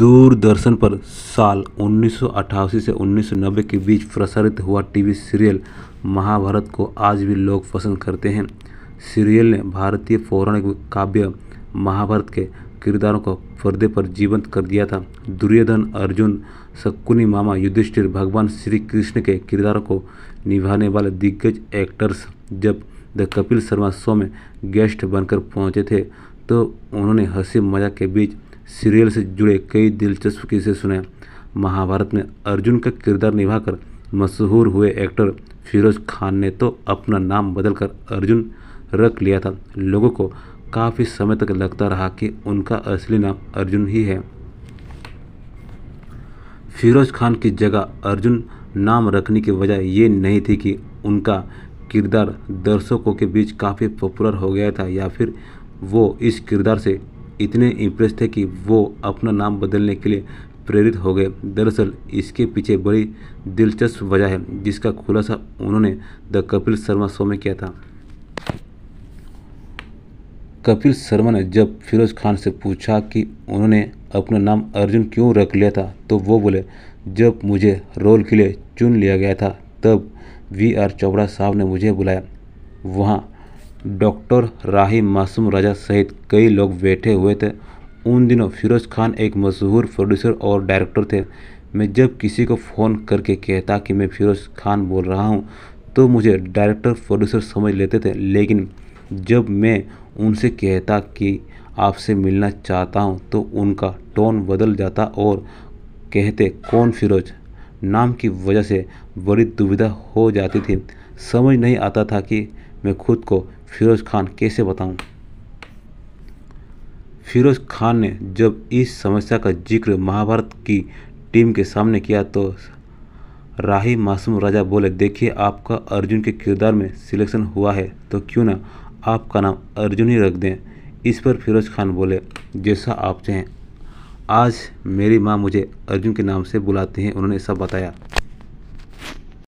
दूरदर्शन पर साल 1988 से 1990 के बीच प्रसारित हुआ टीवी सीरियल महाभारत को आज भी लोग पसंद करते हैं सीरियल ने भारतीय पौराणिक काव्य महाभारत के किरदारों को पर्दे पर जीवंत कर दिया था दुर्योधन अर्जुन शक्कुनी मामा युधिष्ठिर भगवान श्री कृष्ण के किरदारों को निभाने वाले दिग्गज एक्टर्स जब द कपिल शर्मा शो में गेस्ट बनकर पहुंचे थे तो उन्होंने हंसी मजाक के बीच सीरियल से जुड़े कई दिलचस्प किस्से सुने महाभारत में अर्जुन का किरदार निभाकर मशहूर हुए एक्टर फिरोज खान ने तो अपना नाम बदलकर अर्जुन रख लिया था लोगों को काफ़ी समय तक लगता रहा कि उनका असली नाम अर्जुन ही है फिरोज खान की जगह अर्जुन नाम रखने की वजह ये नहीं थी कि उनका किरदार दर्शकों के बीच काफ़ी पॉपुलर हो गया था या फिर वो इस किरदार से इतने इम्प्रेस थे कि वो अपना नाम बदलने के लिए प्रेरित हो गए दरअसल इसके पीछे बड़ी दिलचस्प वजह है जिसका खुलासा उन्होंने द कपिल शर्मा शो में किया था कपिल शर्मा ने जब फिरोज खान से पूछा कि उन्होंने अपना नाम अर्जुन क्यों रख लिया था तो वो बोले जब मुझे रोल के लिए चुन लिया गया था तब वी आर चोपड़ा साहब ने मुझे बुलाया वहाँ डॉक्टर राही मासूम राजा सहित कई लोग बैठे हुए थे उन दिनों फिरोज खान एक मशहूर प्रोड्यूसर और डायरेक्टर थे मैं जब किसी को फ़ोन करके कहता कि मैं फिरोज खान बोल रहा हूँ तो मुझे डायरेक्टर प्रोड्यूसर समझ लेते थे लेकिन जब मैं उनसे कहता कि आपसे मिलना चाहता हूँ तो उनका टोन बदल जाता और कहते कौन फिरोज नाम की वजह से बड़ी दुविधा हो जाती थी समझ नहीं आता था कि मैं खुद को फिरोज़ खान कैसे बताऊं? फिरोज़ खान ने जब इस समस्या का जिक्र महाभारत की टीम के सामने किया तो राही मासूम राजा बोले देखिए आपका अर्जुन के किरदार में सिलेक्शन हुआ है तो क्यों ना आपका नाम अर्जुन ही रख दें इस पर फिरोज़ खान बोले जैसा आप चाहें आज मेरी माँ मुझे अर्जुन के नाम से बुलाती हैं उन्होंने सब बताया